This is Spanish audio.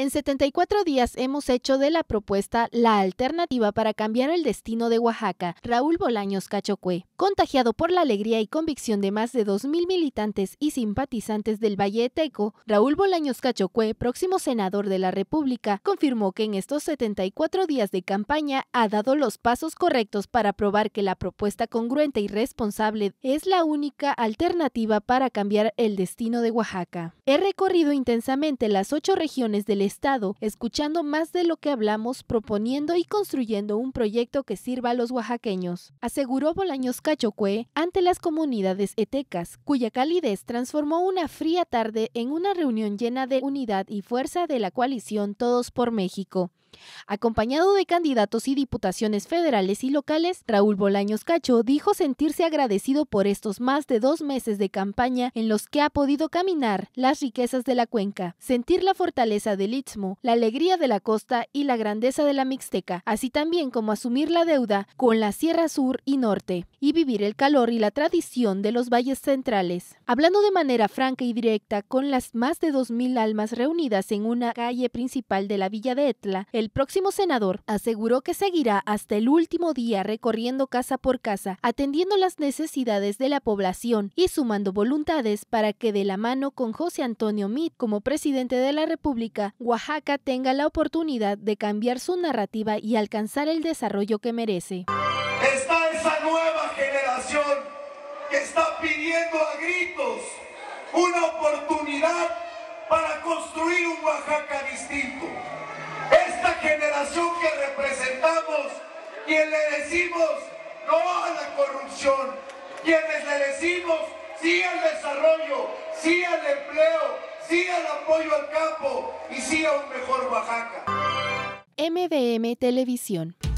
En 74 días hemos hecho de la propuesta la alternativa para cambiar el destino de Oaxaca, Raúl Bolaños Cachocue. Contagiado por la alegría y convicción de más de 2.000 militantes y simpatizantes del Valle Eteco, Raúl Bolaños Cachocue, próximo senador de la República, confirmó que en estos 74 días de campaña ha dado los pasos correctos para probar que la propuesta congruente y responsable es la única alternativa para cambiar el destino de Oaxaca. He recorrido intensamente las ocho regiones del Estado, escuchando más de lo que hablamos, proponiendo y construyendo un proyecto que sirva a los oaxaqueños, aseguró Bolaños Cachocue ante las comunidades etecas, cuya calidez transformó una fría tarde en una reunión llena de unidad y fuerza de la coalición Todos por México. Acompañado de candidatos y diputaciones federales y locales, Raúl Bolaños Cacho dijo sentirse agradecido por estos más de dos meses de campaña en los que ha podido caminar las riquezas de la cuenca, sentir la fortaleza del Istmo, la alegría de la costa y la grandeza de la Mixteca, así también como asumir la deuda con la Sierra Sur y Norte y vivir el calor y la tradición de los valles centrales. Hablando de manera franca y directa con las más de 2.000 almas reunidas en una calle principal de la villa de Etla, el próximo senador aseguró que seguirá hasta el último día recorriendo casa por casa, atendiendo las necesidades de la población y sumando voluntades para que de la mano con José Antonio Meade como presidente de la República, Oaxaca tenga la oportunidad de cambiar su narrativa y alcanzar el desarrollo que merece que está pidiendo a gritos una oportunidad para construir un Oaxaca distinto. Esta generación que representamos, quien le decimos no a la corrupción, quienes le decimos sí al desarrollo, sí al empleo, sí al apoyo al campo y sí a un mejor Oaxaca. MDM Televisión.